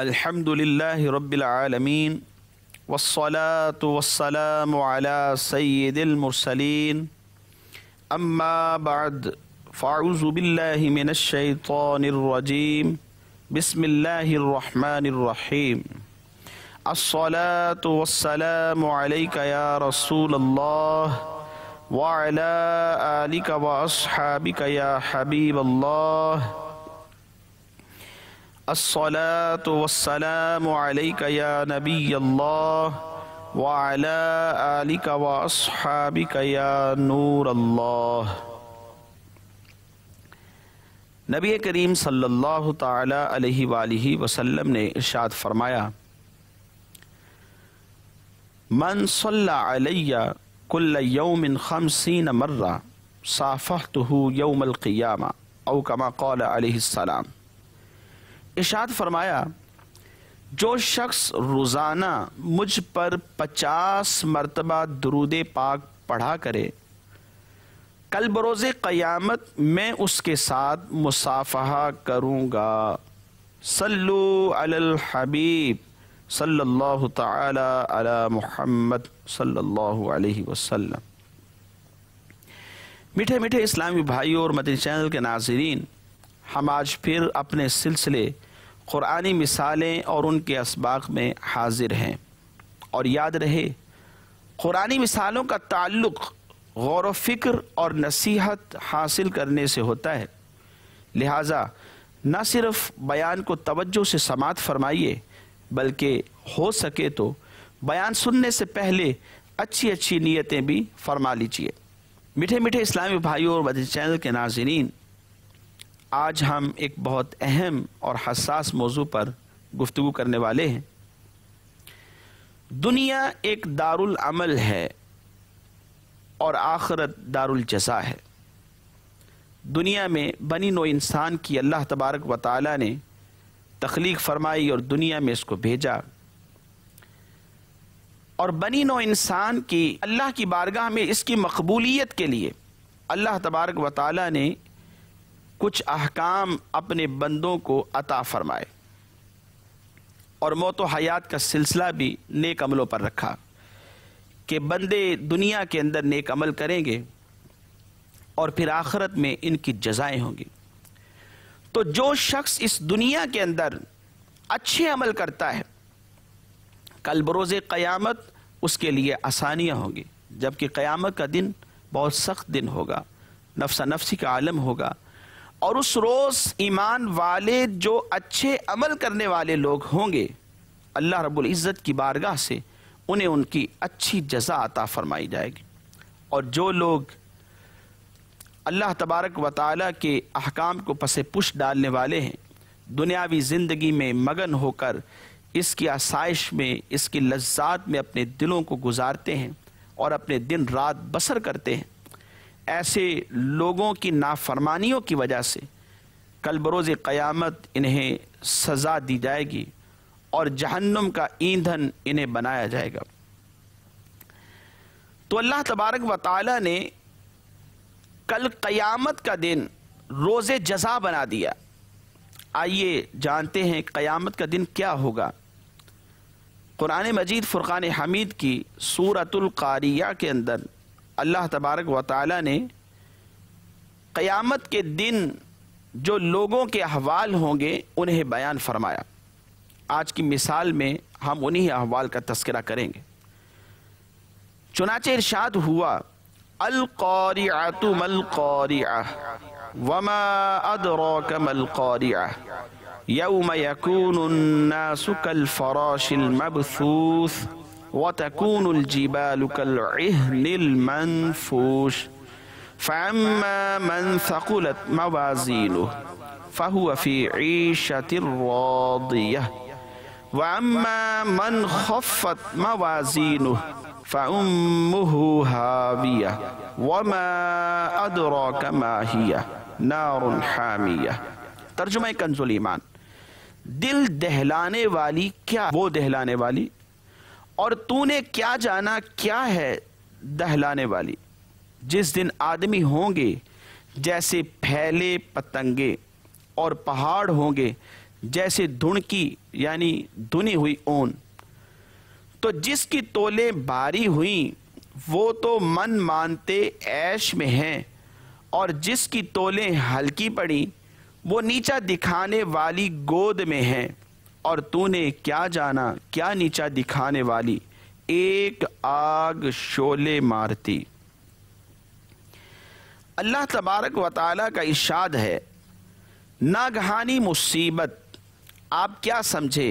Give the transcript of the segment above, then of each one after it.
अल्हम्दुलिल्लाहि रब्बिल आलमीन वस्सलातु वस्सलाम अला सय्यिदिल मुरसलीन अम्मा बाद फ़ाउज़ु बिल्लाहि मिनश शैतानिर रजीम बिस्मिल्लाहिर रहमानिर रहीम अस्सलातु वस्सलामु अलैका या रसूलल्लाह व अला आलिका व अस्हाबिका या हबीबल्लाह या नबी अल्लाह वाला आलिक वाबिक या नूर अल्लाह नबी करीम सल्लल्लाहु ताला अलैहि वालैहि वसल्लम ने इरशाद फरमाया मन सल्ला कुल यौमिन खमसीन मर्रा साफ़ह यौमल क़ियामा औ कमा कौल अलैहिस्सलाम इशाद फरमाया जो शख्स रोज़ाना मुझ पर पचास मरतबा दरूद पाक पढ़ा करे कल बरोज़ क़यामत मैं उसके साथ मुसाफ़ा करूँगा सल्लु अलल हबीब सल्लल्लाहु ताला अला मुहम्मद सल्लल्लाहु अलैहि वसल्लम मीठे मीठे इस्लामी भाइयों और मदनी चैनल के नाजरीन हम आज फिर अपने सिलसिले क़ुरानी मिसालें और उनके इसबाक में हाजिर हैं और याद रहे क़ुरानी मिसालों का ताल्लुक़ गौर फिक्र और नसीहत हासिल करने से होता है लिहाजा न सिर्फ बयान को तवज्जो से समात फरमाइए बल्कि हो सके तो बयान सुनने से पहले अच्छी अच्छी नीयतें भी फरमा लीजिए मीठे मीठे इस्लामी भाइयों और चैनल के नाजरीन आज हम एक बहुत अहम और हसास मौजू पर गुफ्तु करने वाले हैं दुनिया एक दारुल अमल है और आखरत दारुल जजा है दुनिया में बनी नो इंसान की अल्लाह तबारक व ताली ने तख्लीक फरमाई और दुनिया में इसको भेजा और बनी नो इंसान की अल्लाह की बारगाह में इसकी मकबूलीत के लिए अल्लाह तबारक व ताली ने कुछ अहकाम अपने बंदों को अता फरमाए और मौत हयात का सिलसिला भी नेक अमलों पर रखा कि बंदे दुनिया के अंदर नेक अमल करेंगे और फिर आखरत में इनकी जजाएं होंगी तो जो शख्स इस दुनिया के अंदर अच्छे अमल करता है कल बरोज़ क़यामत उसके लिए आसानियाँ होंगी जबकि क़यामत का दिन बहुत सख्त दिन होगा नफ्सा नफ्सी का आलम होगा और उस रोज ईमान वाले जो अच्छे अमल करने वाले लोग होंगे अल्लाह रब्बुल इज़्ज़त की बारगाह से उन्हें उनकी अच्छी जजा अता फरमाई जाएगी और जो लोग अल्लाह तबारक व ताली के अहकाम को पसे पुश डालने वाले हैं दुनियावी ज़िंदगी में मगन होकर इसकी आसाइश में इसकी लज्जात में अपने दिलों को गुजारते हैं और अपने दिन रात बसर करते हैं ऐसे लोगों की नाफरमानियों की वजह से कल बरोज़ क़यामत इन्हें सज़ा दी जाएगी और जहन्नुम का ईंधन इन्हें बनाया जाएगा तो अल्लाह तबारक व ताली ने कल क़यामत का दिन रोज़ जजा बना दिया आइए जानते हैं क़यामत का दिन क्या होगा कुरान मजीद फ़ुरक़ान हमीद की सूरतुल्कारिया के अंदर अल्लाह तबारक व ताली ने क़यामत के दिन जो लोगों के अहवाल होंगे उन्हें बयान फरमाया आज की मिसाल में हम उन्हीं अहवाल का तस्करा करेंगे चुनाचे इरशाद हुआ वमा मबसूस وتكون الجبال كالعهن المنفوش فأما من ثقلت موازينه فهو في عيشة راضية وأما من خفت موازينه فأمه هاوية وما أدراك ما هي نار حامية ترجمة كنز الإيمان دل دہلانے والی کیا وہ دہلانے والی और तूने क्या जाना क्या है दहलाने वाली जिस दिन आदमी होंगे जैसे फैले पतंगे और पहाड़ होंगे जैसे की यानी धुनी हुई ऊन तो जिसकी तोले भारी हुई वो तो मन मानते ऐश में हैं और जिसकी तोले हल्की पड़ी वो नीचा दिखाने वाली गोद में हैं और तूने क्या जाना क्या नीचा दिखाने वाली एक आग शोले मारती अल्लाह तबारक व का इशाद है नागहानी मुसीबत आप क्या समझे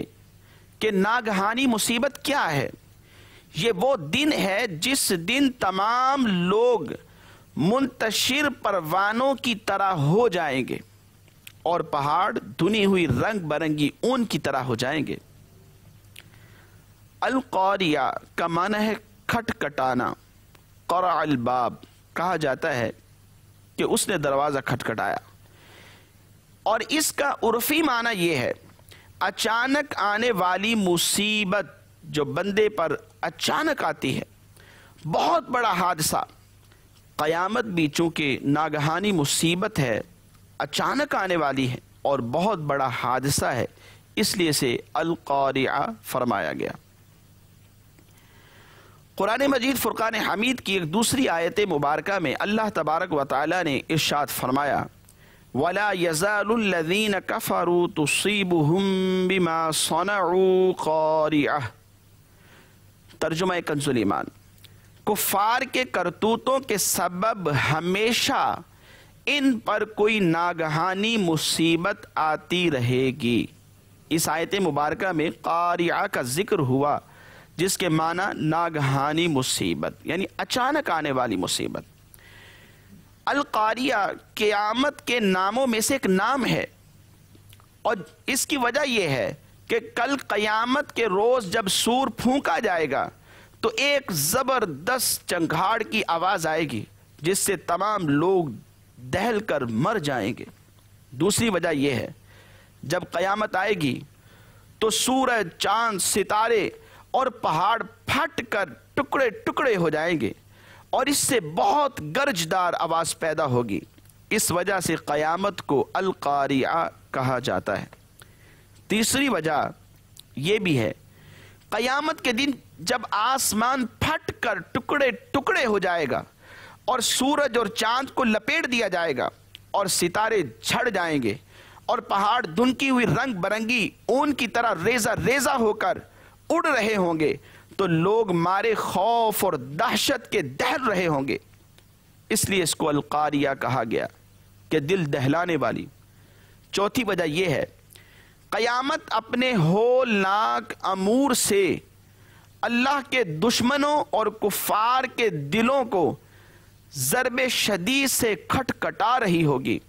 कि नागहानी मुसीबत क्या है ये वो दिन है जिस दिन तमाम लोग मुंतशिर परवानों की तरह हो जाएंगे और पहाड़ धुनी हुई रंग बरंगी ऊन की तरह हो जाएंगे अलकौरिया का माना है खटखटाना अलबाब कहा जाता है कि उसने दरवाज़ा खटखटाया और इसका उर्फी माना यह है अचानक आने वाली मुसीबत जो बंदे पर अचानक आती है बहुत बड़ा हादसा क़यामत भी चूंकि नागहानी मुसीबत है अचानक आने वाली है और बहुत बड़ा हादसा है इसलिए से अलक़ारिया फरमाया गया कुरान मजीद फ़ुरक़ान हमीद की एक दूसरी आयत मुबारक में अल्लाह तबारक व ताली ने इर्शाद फरमाया वला यज़ालुल्लज़ीन कफ़रू तुसीबुहुम बिमा सनऊ क़ारिया तर्जुमा कंजुल ईमान कुफ़ार के करतूतों के सबब हमेशा इन पर कोई नागहानी मुसीबत आती रहेगी इस आयत मुबारक में कारिया का जिक्र हुआ जिसके माना नागहानी मुसीबत यानी अचानक आने वाली मुसीबत अलकारिया क़यामत के नामों में से एक नाम है और इसकी वजह यह है कि कल क़यामत के रोज़ जब सूर फूंका जाएगा तो एक ज़बरदस्त चंघाड़ की आवाज़ आएगी जिससे तमाम लोग दहल कर मर जाएंगे दूसरी वजह यह है जब कयामत आएगी तो सूरज चांद सितारे और पहाड़ फट कर टुकड़े टुकड़े हो जाएंगे और इससे बहुत गर्जदार आवाज़ पैदा होगी इस वजह से क़यामत को अलकारिया कहा जाता है तीसरी वजह यह भी है क़यामत के दिन जब आसमान फट कर टुकड़े टुकड़े हो जाएगा और सूरज और चांद को लपेट दिया जाएगा और सितारे झड़ जाएंगे और पहाड़ दुनकी हुई रंग बरंगी ऊन की तरह रेजा रेजा होकर उड़ रहे होंगे तो लोग मारे खौफ और दहशत के दहल रहे होंगे इसलिए इसको अलकारिया कहा गया कि दिल दहलाने वाली चौथी वजह यह है क़यामत अपने होलनाक अमूर से अल्लाह के दुश्मनों और कुफार के दिलों को जरब शदी से खटखटा रही होगी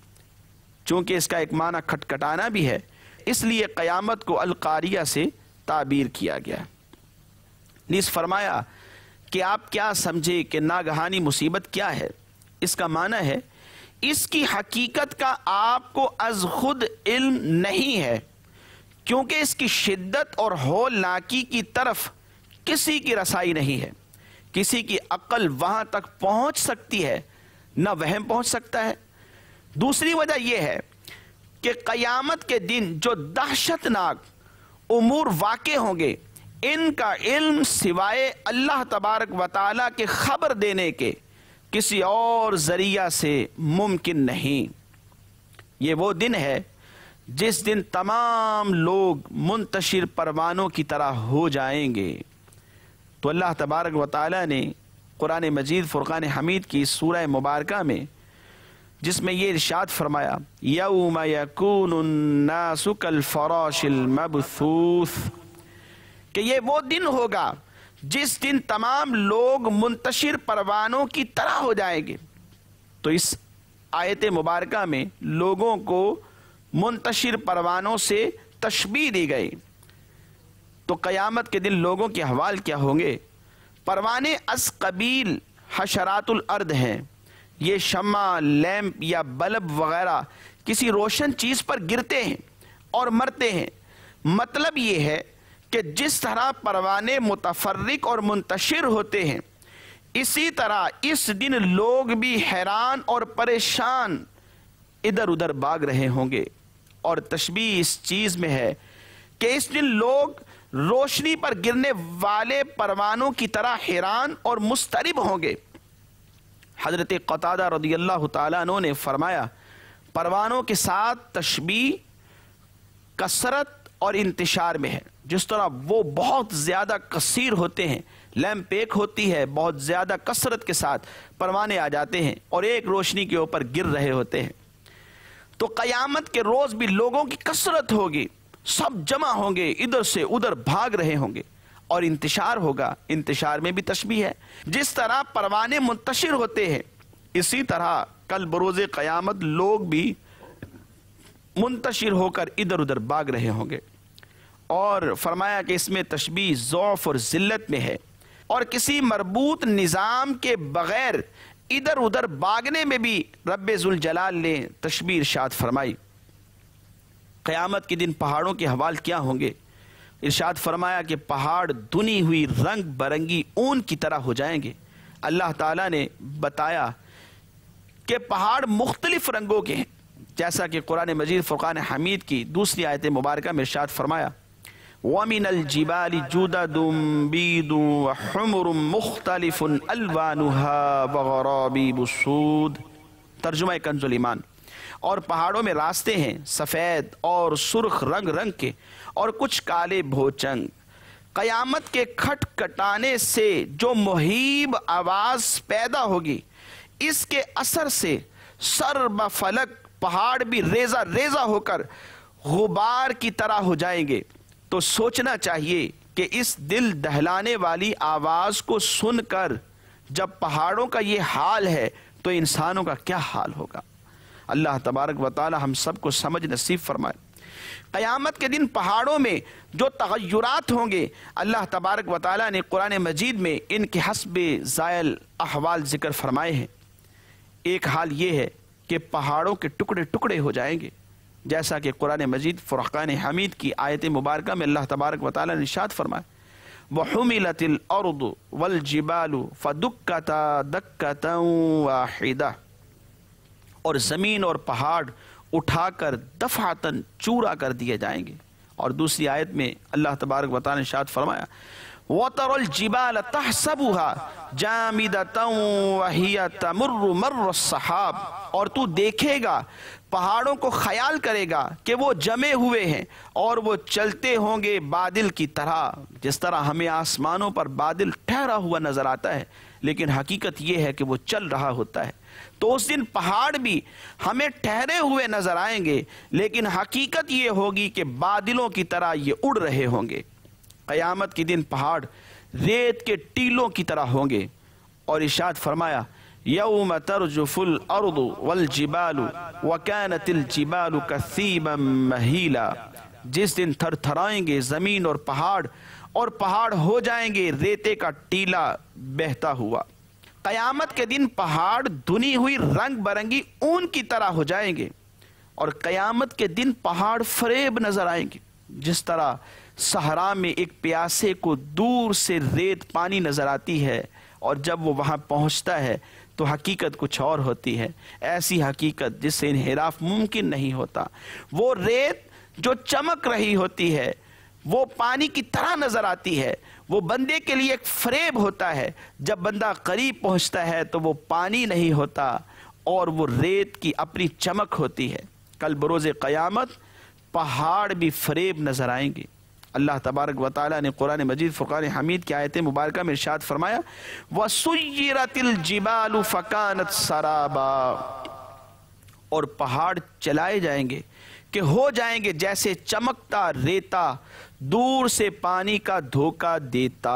चूंकि इसका एक माना खटखटाना भी है इसलिए क़यामत को अलकारिया से ताबीर किया गया नीस फरमाया कि आप क्या समझे कि नागहानी मुसीबत क्या है इसका माना है इसकी हकीकत का आपको अज खुद इल्म नहीं है क्योंकि इसकी शिद्दत और होलनाकी की तरफ किसी की रसाई नहीं है किसी की अक्ल वहां तक पहुंच सकती है ना वहम पहुंच सकता है दूसरी वजह यह है कि कयामत के दिन जो दहशतनाक उमूर वाक़ होंगे इनका इल्म सिवाय अल्लाह तबारक वाली के ख़बर देने के किसी और ज़रिया से मुमकिन नहीं ये वो दिन है जिस दिन तमाम लोग मुंतशिर परवानों की तरह हो जाएंगे तो अल्लाह तबारक व ताली ने कुरान मजीद फुर्कान हमीद की सूर मुबारक में जिसमें ये इर्शाद फरमाया कि ये वो दिन होगा जिस दिन तमाम लोग मुंतशिर परवानों की तरह हो जाएंगे तो इस आयत मुबारक में लोगों को मुंतशिर परवानों से तशबी दी गई तो क़यामत के दिन लोगों के हवाल क्या होंगे परवाने अस कबील हशरातुल अर्द हैं ये शमा लैम्प या बल्ब वगैरह किसी रोशन चीज़ पर गिरते हैं और मरते हैं मतलब ये है कि जिस तरह परवाने मुतफर्रिक और मुंतशिर होते हैं इसी तरह इस दिन लोग भी हैरान और परेशान इधर उधर भाग रहे होंगे और तशबी इस चीज़ में है कि इस दिन लोग रोशनी पर गिरने वाले परमाणु की तरह हैरान और मुस्तरब होंगे हजरत कतादा रदी अल्लाह तु ने फरमाया परवानों के साथ तशबी कसरत और इंतशार में है जिस तरह वो बहुत ज़्यादा कसीर होते हैं लैम्प एक होती है बहुत ज़्यादा कसरत के साथ परवाने आ जाते हैं और एक रोशनी के ऊपर गिर रहे होते हैं तो क़यामत के रोज़ भी लोगों की कसरत होगी सब जमा होंगे इधर से उधर भाग रहे होंगे और इंतशार होगा इंतशार में भी तस्वीर है जिस तरह परवाने मुंतशिर होते हैं इसी तरह कल बरोज क़यामत लोग भी मुंतशिर होकर इधर उधर भाग रहे होंगे और फरमाया कि इसमें तशबी ज़ौफ़ और ज़िल्लत में है और किसी मरबूत निज़ाम के बग़ैर इधर उधर भागने में भी रब्बुल जलाल ने तशबी इर्शाद फरमाई क़यामत के दिन पहाड़ों के हवाल क्या होंगे इरशाद फरमाया कि पहाड़ दुनी हुई रंग बरंगी ऊन की तरह हो जाएंगे अल्लाह ताला ने बताया कि पहाड़ मुख्तलिफ रंगों के हैं जैसा कि कुरान मजीद फ़ुरान हमीद की दूसरी आयत मुबारक में इरशाद फरमाया वमिन अलजिबाल जुदादुम तर्जुमा कंजुल ईमान और पहाड़ों में रास्ते हैं सफ़ेद और सुर्ख रंग रंग के और कुछ काले भोचंग कयामत के खट कटाने से जो मुहिब आवाज़ पैदा होगी इसके असर से सर ब फलक पहाड़ भी रेजा रेजा होकर गुबार की तरह हो जाएंगे तो सोचना चाहिए कि इस दिल दहलाने वाली आवाज़ को सुनकर जब पहाड़ों का ये हाल है तो इंसानों का क्या हाल होगा अल्लाह तबारक वाली हम सबको समझ नसीब फरमाए क़यामत के दिन पहाड़ों में जो तगैरत होंगे अल्लाह तबारक वाल ने कुरान मजीद में इनके हसब ज़ायल अहवाल ज़िक्र फरमाए हैं एक हाल ये है कि पहाड़ों के टुकड़े टुकड़े हो जाएंगे जैसा कि कुरान मजीद फ़ुरक़ान हमीद की आयत मुबारक में अल्लाह तबारक वाली ने निशात फरमाए वहमिलतिल और जिबालु फ़दुक्कता दक्कता वाहिदा और ज़मीन और पहाड़ उठाकर दफातन चूरा कर दिए जाएंगे और दूसरी आयत में अल्लाह तबारक बता ने शाद फरमाया वतर जिबाल तहसबुहा और तू देखेगा पहाड़ों को ख्याल करेगा कि वो जमे हुए हैं और वो चलते होंगे बादल की तरह जिस तरह हमें आसमानों पर बादल ठहरा हुआ नज़र आता है लेकिन हकीकत यह है कि वो चल रहा होता है तो उस दिन पहाड़ भी हमें ठहरे हुए नजर आएंगे लेकिन हकीकत ये होगी कि बादलों की तरह ये उड़ रहे होंगे क़यामत के दिन पहाड़ रेत के टीलों की तरह होंगे और इशाद फरमाया यौम तरजुफुल अर्दु वल जिबालु वकान तिल जिबालु कसीबम महीला जिस दिन थराएंगे ज़मीन और पहाड़ और पहाड़ हो जाएंगे रेते का टीला बहता हुआ कयामत के दिन पहाड़ धुनी हुई रंग बरंगी ऊन की तरह हो जाएंगे और कयामत के दिन पहाड़ फरेब नजर आएंगे जिस तरह सहरा में एक प्यासे को दूर से रेत पानी नजर आती है और जब वो वहां पहुंचता है तो हकीकत कुछ और होती है ऐसी हकीकत जिससे इनहराफ मुमकिन नहीं होता वो रेत जो चमक रही होती है वो पानी की तरह नजर आती है वो बंदे के लिए एक फरेब होता है जब बंदा करीब पहुंचता है तो वो पानी नहीं होता और वो रेत की अपनी चमक होती है कल बरोज़ क़यामत पहाड़ भी फरेब नज़र आएंगे अल्लाह तबारक व ने कुरान मजीद फ़ुकान हमीद की आयत मुबारक में इर्शाद फरमाया वसुरतिलजिबाल फ़कानत सराबा और पहाड़ चलाए जाएंगे कि हो जाएंगे जैसे चमकता रेता दूर से पानी का धोखा देता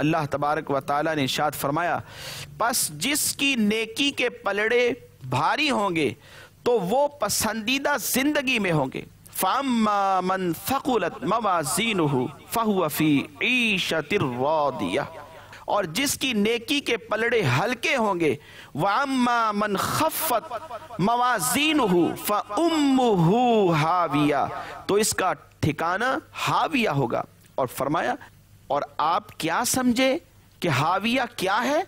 अल्लाह तबारक व ने शाद फरमाया बस जिसकी नेकी के पलड़े भारी होंगे तो वो पसंदीदा जिंदगी में होंगे फामा मन फकुलत मवाजीन फ़ी ईशतिर और जिसकी नेकी के पलड़े हल्के होंगे वामा मन खफत मवाजीन हाविया तो इसका ठिकाना हाविया होगा और फरमाया और आप क्या समझे कि हाविया क्या है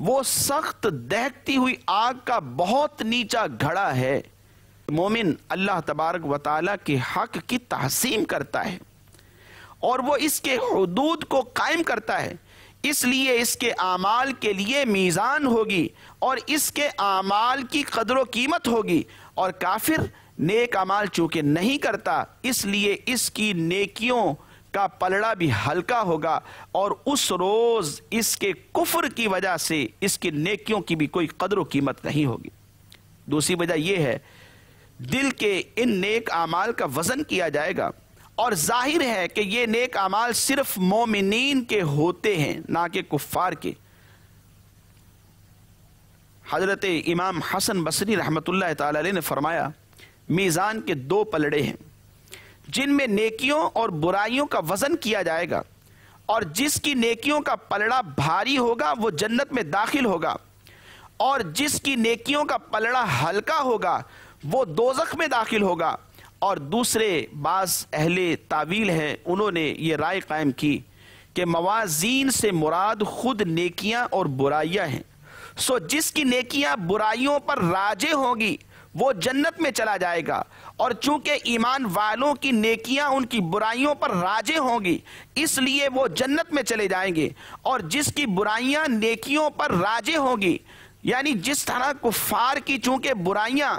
वो सख्त दहकती हुई आग का बहुत नीचा घड़ा है मोमिन अल्लाह तबारक वाली के हक की तहसीम करता है और वो इसके हदूद को कायम करता है इसलिए इसके आमाल के लिए मीज़ान होगी और इसके आमाल की कदर कीमत होगी और काफिर नेक अमाल चूंकि नहीं करता इसलिए इसकी नेकियों का पलड़ा भी हल्का होगा और उस रोज़ इसके कुफर की वजह से इसकी नेकियों की भी कोई कदर कीमत नहीं होगी दूसरी वजह यह है दिल के इन नेक आमाल का वज़न किया जाएगा और जाहिर है कि ये नेक अमाल सिर्फ मोमिन के होते हैं ना कि कुफ़ार के हज़रत इमाम हसन बसरी रहमत ने फरमाया मीज़ान के दो पलड़े हैं जिनमें नेकियों और बुराइयों का वज़न किया जाएगा और जिसकी नेकियों का पलड़ा भारी होगा वो जन्नत में दाखिल होगा और जिसकी नेकियों का पलड़ा हल्का होगा वो दोजख में दाखिल होगा और दूसरे बास अहले तावील हैं उन्होंने ये राय कायम की कि मवाजीन से मुराद खुद नेकियां और बुराइयां हैं सो जिसकी नेकियां बुराइयों पर राजे होंगी वो जन्नत में चला जाएगा और चूंकि ईमान वालों की नेकियां उनकी बुराइयों पर राजे होंगी इसलिए वो जन्नत में चले जाएंगे और जिसकी बुराइयां नेकियों पर राजे होंगी यानी जिस तरह कुफार की चूंकि बुराइयां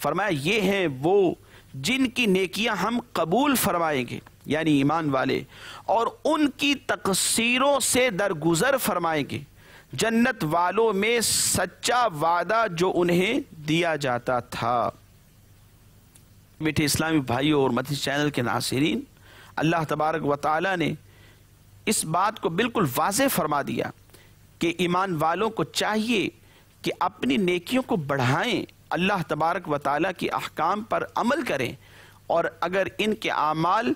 फरमाया ये हैं वो जिनकी नेकियां हम कबूल फरमाएंगे यानी ईमान वाले और उनकी तकसीरों से दरगुजर फरमाएंगे जन्नत वालों में सच्चा वादा जो उन्हें दिया जाता था मीठे इस्लामी भाइयों और मदद चैनल के नासरीन अल्लाह तबारक व ने इस बात को बिल्कुल वाज फरमा दिया कि ईमान वालों को चाहिए कि अपनी नेकियों को बढ़ाएं अल्लाह तबारक व ताल के अहकाम पर अमल करें और अगर इनके अमाल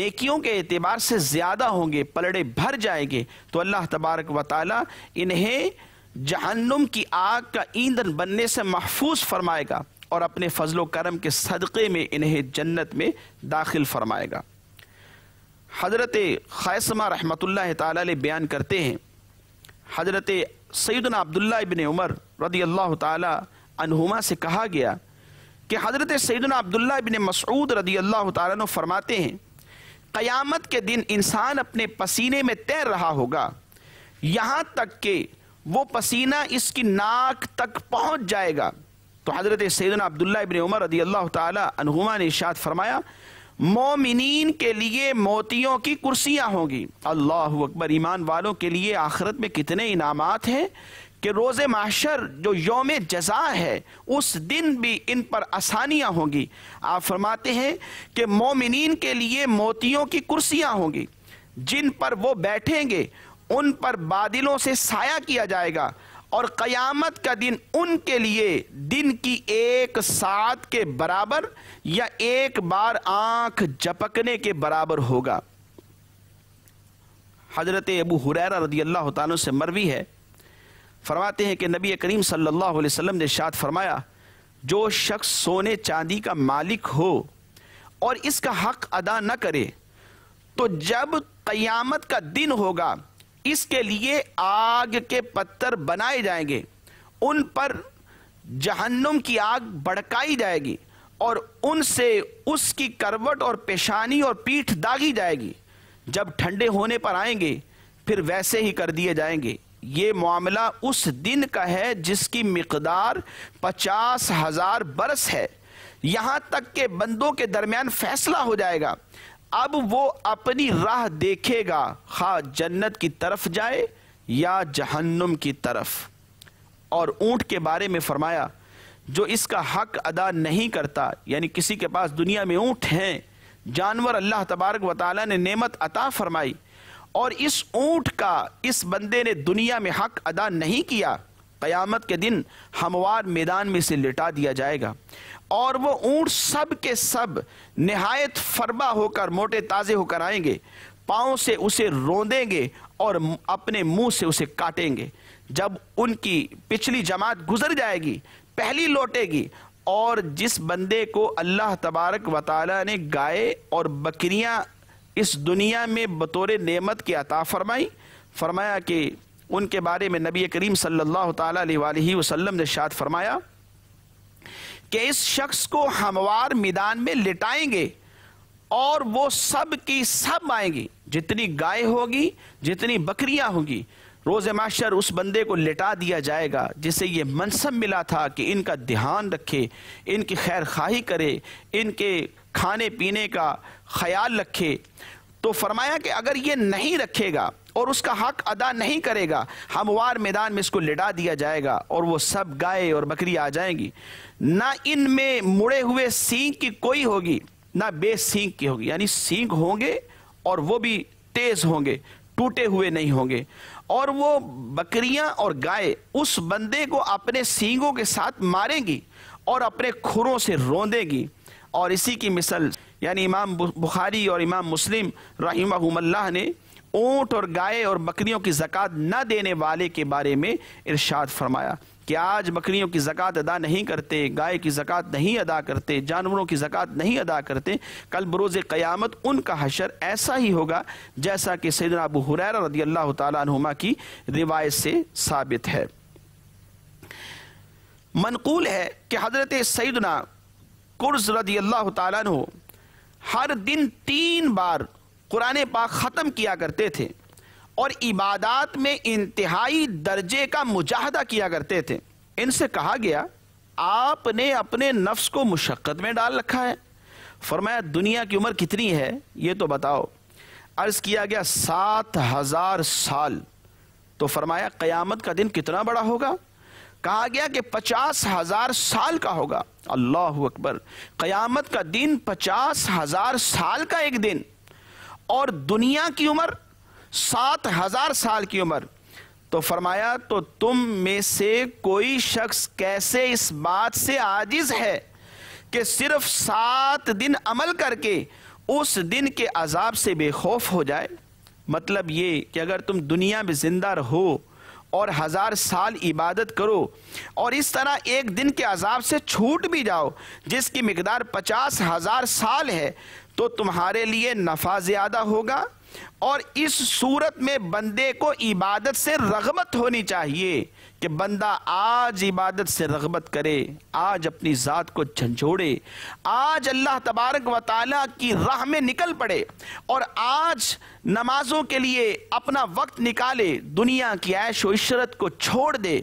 नेकियों के अतबार से ज़्यादा होंगे पलड़े भर जाएंगे तो अल्लाह तबारक व ताल इन्हें जहन्नुम की आग का ईंधन बनने से महफूज फरमाएगा और अपने फजलो करम के सदक़े में इन्हें जन्नत में दाखिल फरमाएगा हज़रत खैसमा रहमत ताली बयान करते हैं हज़रत सैदना अब्दुल्ला इबन उमर रदी अल्लाह ताली अनहुमा से कहा गया कि हज़रत सैदना अब्दुल्ला बिन मसूद रदी अल्लाह तु फरमाते हैं क़यामत के दिन इंसान अपने पसीने में तैर रहा होगा यहाँ तक कि वो पसीना इसकी नाक तक पहुँच जाएगा तो हज़रत सैदना अब्दुल्ला बिन उमर रदी अल्लाह तुमा ने इशात फरमाया मोमिन के लिए मोतियों की कुर्सियाँ होंगी अल्लाह अकबर ईमान वालों के लिए आखिरत में कितने इनाम हैं कि रोज़े माशर जो योम जजा है उस दिन भी इन पर आसानियाँ होंगी आप फरमाते हैं कि मोमिन के लिए मोतियों की कुर्सियाँ होंगी जिन पर वो बैठेंगे उन पर बादलों से साया किया जाएगा और क़यामत का दिन उनके लिए दिन की एक साथ के बराबर या एक बार आंख झपकने के बराबर होगा हज़रत अबू हुरैरा रदी अल्लाह तु से मरवी है फरमाते हैं कि नबी करीम सल्लल्लाहु अलैहि वसल्लम ने शाद फरमाया जो शख्स सोने चांदी का मालिक हो और इसका हक अदा न करे तो जब कयामत का दिन होगा इसके लिए आग के पत्थर बनाए जाएंगे उन पर जहन्नुम की आग भड़काई जाएगी और उनसे उसकी करवट और पेशानी और पीठ दागी जाएगी जब ठंडे होने पर आएंगे फिर वैसे ही कर दिए जाएंगे ये मामला उस दिन का है जिसकी मकदार पचास हजार बरस है यहां तक के बंदों के दरमियान फैसला हो जाएगा अब वो अपनी राह देखेगा खा हाँ, जन्नत की तरफ जाए या जहन्नुम की तरफ और ऊंट के बारे में फरमाया जो इसका हक अदा नहीं करता यानी किसी के पास दुनिया में ऊंट हैं जानवर अल्लाह तबारक वाली ने नेमत अता फरमाई और इस ऊंट का इस बंदे ने दुनिया में हक अदा नहीं किया क़यामत के दिन हमवार मैदान में से लिटा दिया जाएगा और वो ऊँट सब के सब नहायत फरबा होकर मोटे ताज़े होकर आएंगे पाँव से उसे रोंदेंगे और अपने मुंह से उसे काटेंगे जब उनकी पिछली जमात गुजर जाएगी पहली लौटेगी और जिस बंदे को अल्लाह तबारक वताल ने गाय और बकरियां इस दुनिया में बतौर नेमत की अता फरमाई फरमाया कि उनके बारे में नबी करीम सल्लल्लाहु अलैहि वसल्लम ने शाद फरमाया कि इस शख्स को हमवार मैदान में लिटाएंगे और वो सब की सब आएंगी जितनी गाय होगी जितनी बकरियां होगी रोज़ माशर उस बंदे को लेटा दिया जाएगा जिसे ये मनसब मिला था कि इनका ध्यान रखे इनकी खैर खाही करे इनके खाने पीने का ख्याल रखे तो फरमाया कि अगर ये नहीं रखेगा और उसका हक अदा नहीं करेगा हमवार मैदान में इसको लिटा दिया जाएगा और वो सब गाय और बकरी आ जाएंगी ना इनमें मुड़े हुए सींग की कोई होगी ना बे बेसींग की होगी यानी सींग होंगे और वो भी तेज़ होंगे टूटे हुए नहीं होंगे और वो बकरियां और गाय उस बंदे को अपने सींगों के साथ मारेंगी और अपने खुरों से रोंदेगी और इसी की मिसल यानी इमाम बुखारी और इमाम मुस्लिम रही ने ऊँट और गाय और बकरियों की ज़क़़त न देने वाले के बारे में इरशाद फरमाया कि आज बकरियों की ज़क़़त अदा नहीं करते गाय की ज़क़़त नहीं अदा करते जानवरों की ज़क़़त नहीं अदा करते कल बरोज़ क़यामत उनका हशर ऐसा ही होगा जैसा कि सैदना अबू हुरैर रदी अल्लाह तुमा की रिवायत से साबित है मनकूल है कि हज़रत सैदना कुर्ज रदी अल्लाह तु हर दिन तीन बार कुरान पाक ख़त्म किया करते थे और इबादात में इंतहाई दर्जे का मुजाहदा किया करते थे इनसे कहा गया आपने अपने नफ्स को मुशक्क़त में डाल रखा है फरमाया दुनिया की उम्र कितनी है ये तो बताओ अर्ज़ किया गया सात हज़ार साल तो फरमाया क़यामत का दिन कितना बड़ा होगा कहा गया कि पचास हज़ार साल का होगा अल्लाह अकबर क़यामत का दिन पचास हज़ार साल का एक दिन और दुनिया की उम्र सात हजार साल की उम्र तो फरमाया तो तुम में से कोई शख्स कैसे इस बात से आजिज है कि सिर्फ सात दिन अमल करके उस दिन के अजाब से बेखौफ हो जाए मतलब ये कि अगर तुम दुनिया में ज़िंदा रहो और हज़ार साल इबादत करो और इस तरह एक दिन के अजाब से छूट भी जाओ जिसकी मकदार पचास हज़ार साल है तो तुम्हारे लिए नफ़ा ज़्यादा होगा और इस सूरत में बंदे को इबादत से रगबत होनी चाहिए कि बंदा आज इबादत से रगबत करे आज अपनी ज़ात को झंझोड़े आज अल्लाह तबारक व ताली की राह में निकल पड़े और आज नमाजों के लिए अपना वक्त निकाले दुनिया की ऐश वशरत को छोड़ दे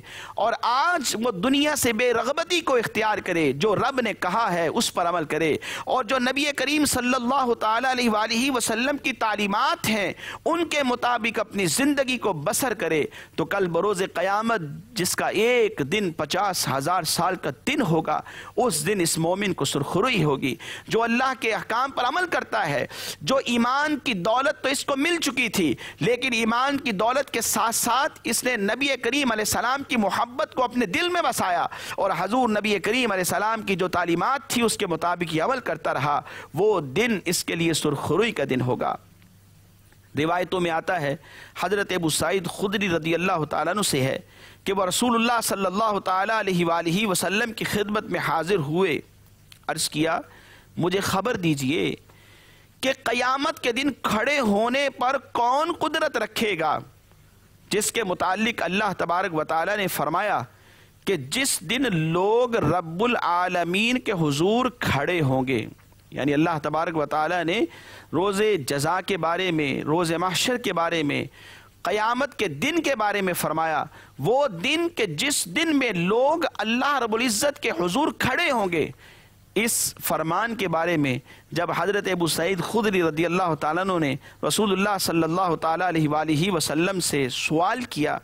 और आज वो दुनिया से बेरगबती को इख्तियार करे जो रब ने कहा है उस पर अमल करे और जो नबी करीम सल्लल्लाहु अलैहि वसल्लम की तालीमत हैं उनके मुताबिक अपनी ज़िंदगी को बसर करे तो कल बरोज़ क़यामत जिसका एक दिन पचास हज़ार साल का दिन होगा उस दिन इस मोमिन को सुरखरुई होगी जो अल्लाह के अहकाम पर अमल करता है जो ईमान की दौलत तो इसको मिल चुकी थी लेकिन ईमान की दौलत के साथ साथ इसने नबी करीम सलाम की मोहब्बत को अपने दिल में बसाया और हजूर नबी करीम सलाम की जो तालीमत थी उसके मुताबिक अमल करता रहा वो दिन इसके लिए सुरखरुई का दिन होगा रिवायतों में आता है हज़रत अबू सईद खुदरी रदी अल्लाह तु से है कि वह रसूलुल्लाह सल्लल्लाहु अलैहि वसल्लम की खिदमत में हाज़िर हुए अर्ज़ किया मुझे ख़बर दीजिए कि क़यामत के दिन खड़े होने पर कौन कुदरत रखेगा जिसके मुतालिक अल्लाह तबारक वाली ने फरमाया कि जिस दिन लोग रब्बुल आलमीन के हुजूर खड़े होंगे यानी अल्लाह तबारक व ने रोज़ जजा के बारे में रोज़ महशर के बारे में क़यामत के दिन के बारे में फ़रमाया वो दिन के जिस दिन में लोग अल्लाह रबुल्ज़त के हजूर खड़े होंगे इस फरमान के बारे में जब हज़रत अबू सईद खुदरी रदी अल्लाह तु ने रसूलुल्लाह सल्लल्लाहु अलैहि वसल्लम से सवाल किया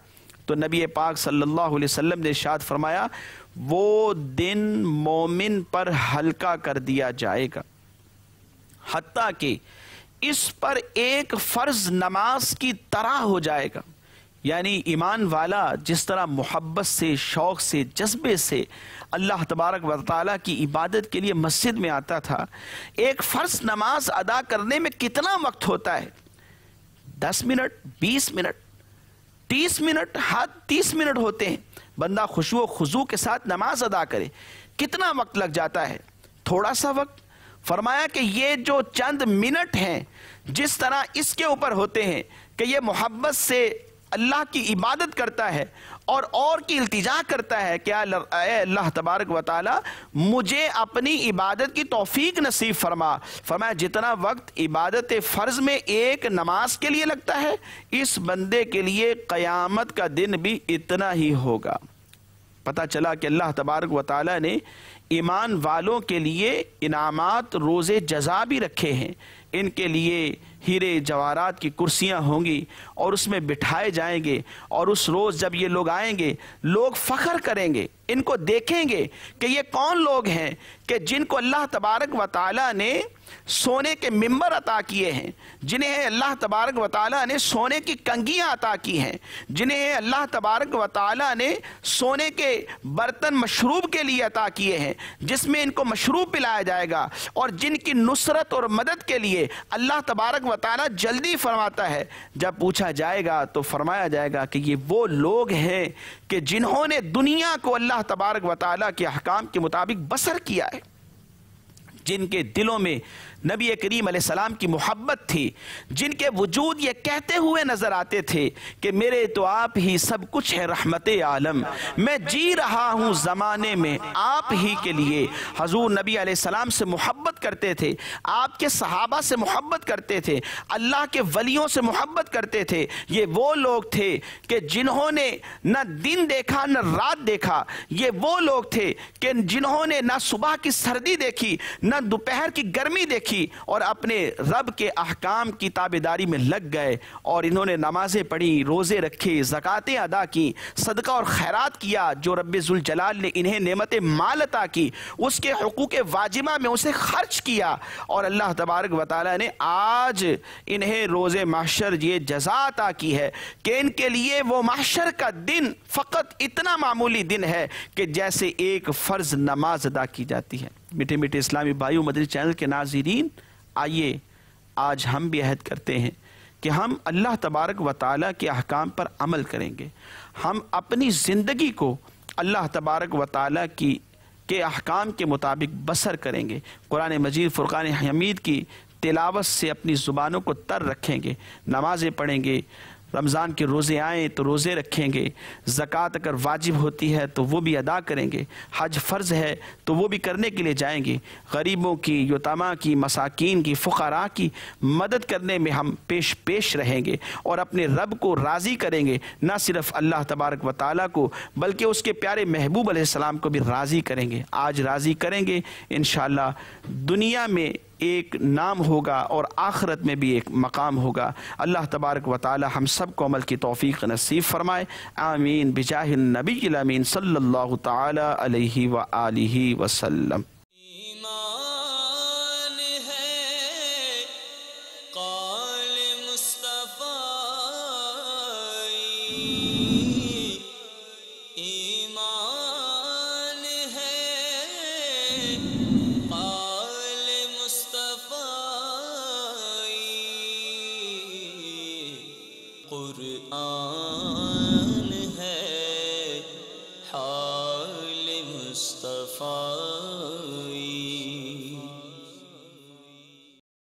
तो नबी पाक सल्लल्लाहु अलैहि वसल्लम ने शाद फरमाया वो दिन मोमिन पर हल्का कर दिया जाएगा हती कि इस पर एक फ़र्ज नमाज की तरह हो जाएगा यानी ईमान वाला जिस तरह मोहब्बत से शौक़ से जज्बे से अल्लाह तबारक व की इबादत के लिए मस्जिद में आता था एक फ़र्ज नमाज अदा करने में कितना वक्त होता है दस मिनट बीस मिनट तीस मिनट हाथ तीस मिनट होते हैं बंदा खुशबो खुजू के साथ नमाज अदा करे कितना वक्त लग जाता है थोड़ा सा वक्त फरमाया कि ये जो चंद मिनट हैं जिस तरह इसके ऊपर होते हैं कि ये मोहब्बत से अल्लाह की इबादत करता है और और की इल्तिजा करता है क्या अल्लाह तबारक व मुझे अपनी इबादत की तोफ़ीक नसीब फरमा फरमाया जितना वक्त इबादत फ़र्ज़ में एक नमाज के लिए लगता है इस बंदे के लिए क़यामत का दिन भी इतना ही होगा पता चला कि अल्लाह तबारक व ने ईमान वालों के लिए इनामात रोज़ जजा भी रखे हैं इनके लिए हीरे जवारात की कुर्सियां होंगी और उसमें बिठाए जाएंगे और उस रोज़ जब ये लोग आएंगे लोग फ़ख्र करेंगे इनको देखेंगे कि ये कौन लोग हैं कि जिनको अल्लाह तबारक व ताली ने सोने के मिंबर अता किए हैं जिन्हें अल्लाह तबारक वताला ने सोने की कंगियां अता की हैं जिन्हें अल्लाह तबारक वाली ने सोने के बर्तन मशरूब के लिए अता किए हैं जिसमें इनको मशरूब पिलाया जाएगा और जिनकी नुसरत और मदद के लिए अल्लाह तबारक वाली जल्दी फरमाता है जब पूछा जाएगा तो फरमाया जाएगा कि ये वो लोग हैं कि जिन्होंने दुनिया को अल्लाह तबारक वताल के अहकाम के मुताबिक बसर किया है जिनके दिलों में नबी करीम सलाम की मोहब्बत थी जिनके वजूद ये कहते हुए नज़र आते थे कि मेरे तो आप ही सब कुछ है रहमत आलम मैं जी रहा हूँ ज़माने में आप ही के लिए हजूर नबी सलाम से मोहब्बत करते थे आपके सहाबा से मोहब्बत करते थे अल्लाह के वलियों से मोहब्बत करते थे ये वो लोग थे कि जिन्होंने न दिन देखा न रात देखा ये वो लोग थे कि जिन्होंने न सुबह की सर्दी देखी न दोपहर की गर्मी देखी रखी और अपने रब के अहकाम की ताबेदारी में लग गए और इन्होंने नमाज़ें पढ़ी रोज़े रखे ज़क़ातें अदा की सदका और खैरात किया जो रबाल ने इन्हें नमत माल अता की उसके हकूक़ वाजिमा में उसे खर्च किया और अल्लाह तबारक वाली ने आज इन्हें रोज़ माशर ये जजा अता की है कि इनके लिए वो माशर का दिन फ़कत इतना मामूली दिन है कि जैसे एक फ़र्ज़ नमाज अदा की जाती है मीठे मीठे इस्लामी भाइयों मदरी चैनल के नाजरीन आइए आज हम भी अहद करते हैं कि हम अल्लाह तबारक व ताली के अहकाम पर अमल करेंगे हम अपनी ज़िंदगी को अल्लाह तबारक व ताली की के अहकाम के मुताबिक बसर करेंगे कुरान मजीद फ़ुरक़ान हमीद की तिलावत से अपनी ज़ुबानों को तर रखेंगे नमाज़ें पढ़ेंगे रमज़ान के रोज़े आए तो रोज़े रखेंगे ज़क़़त अगर वाजिब होती है तो वो भी अदा करेंगे हज फ़र्ज़ है तो वो भी करने के लिए जाएंगे गरीबों की युतमा की मसाकिन की फ़ुकरा की मदद करने में हम पेश पेश रहेंगे और अपने रब को राज़ी करेंगे ना सिर्फ अल्लाह तबारक व ताल को बल्कि उसके प्यारे महबूब सलाम को भी राज़ी करेंगे आज राज़ी करेंगे इन दुनिया में एक नाम होगा और आखरत में भी एक मकाम होगा अल्लाह तबारक व ताली हम सब को अमल की तोफ़ी नसीब फ़रमाए आमीन बिजाहिन नबी अमीन सल्ला तसल्म